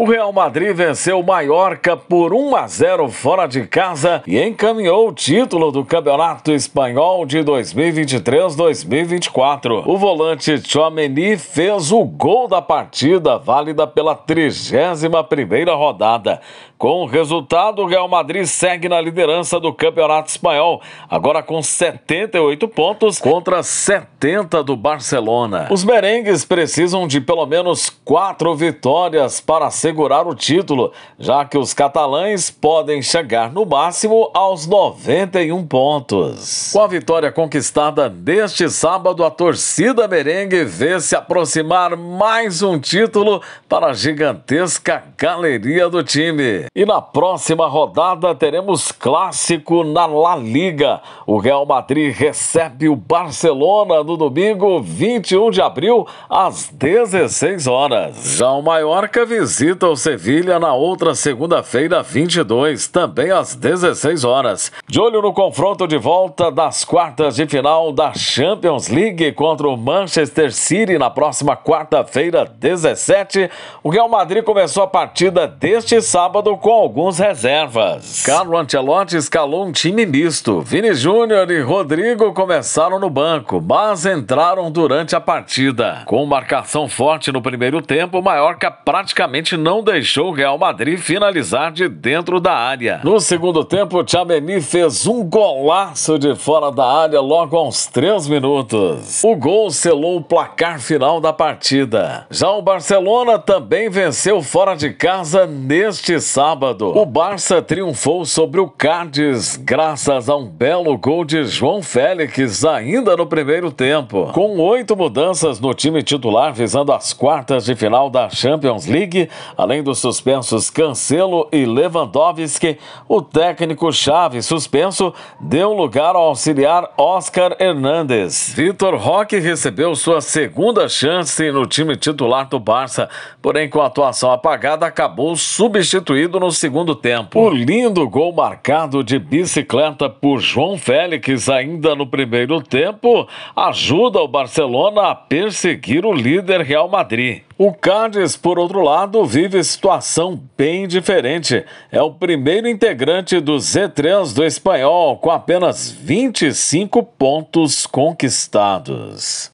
O Real Madrid venceu o Mallorca por 1 a 0 fora de casa e encaminhou o título do Campeonato Espanhol de 2023-2024. O volante Chomeni fez o gol da partida, válida pela 31ª rodada. Com o resultado, o Real Madrid segue na liderança do Campeonato Espanhol, agora com 78 pontos contra 70 do Barcelona. Os merengues precisam de pelo menos quatro vitórias para ser segurar o título, já que os catalães podem chegar no máximo aos 91 pontos. Com a vitória conquistada neste sábado, a torcida merengue vê se aproximar mais um título para a gigantesca galeria do time. E na próxima rodada teremos clássico na La Liga. O Real Madrid recebe o Barcelona no domingo 21 de abril às 16 horas. Já o Mallorca visita visita o Sevilha na outra segunda-feira, 22, também às 16 horas. De olho no confronto de volta das quartas de final da Champions League contra o Manchester City na próxima quarta-feira, 17, o Real Madrid começou a partida deste sábado com alguns reservas. Carlo Ancelotti escalou um time misto. Vini Júnior e Rodrigo começaram no banco, mas entraram durante a partida. Com marcação forte no primeiro tempo, o Mallorca praticamente não não deixou o Real Madrid finalizar de dentro da área. No segundo tempo, Chameni fez um golaço de fora da área logo aos três minutos. O gol selou o placar final da partida. Já o Barcelona também venceu fora de casa neste sábado. O Barça triunfou sobre o Cádiz graças a um belo gol de João Félix ainda no primeiro tempo. Com oito mudanças no time titular visando as quartas de final da Champions League, Além dos suspensos Cancelo e Lewandowski, o técnico Chave suspenso deu lugar ao auxiliar Oscar Hernandes. Vitor Roque recebeu sua segunda chance no time titular do Barça, porém com a atuação apagada acabou substituído no segundo tempo. O lindo gol marcado de bicicleta por João Félix ainda no primeiro tempo ajuda o Barcelona a perseguir o líder Real Madrid. O Cádiz, por outro lado, vive situação bem diferente. É o primeiro integrante do Z3 do espanhol, com apenas 25 pontos conquistados.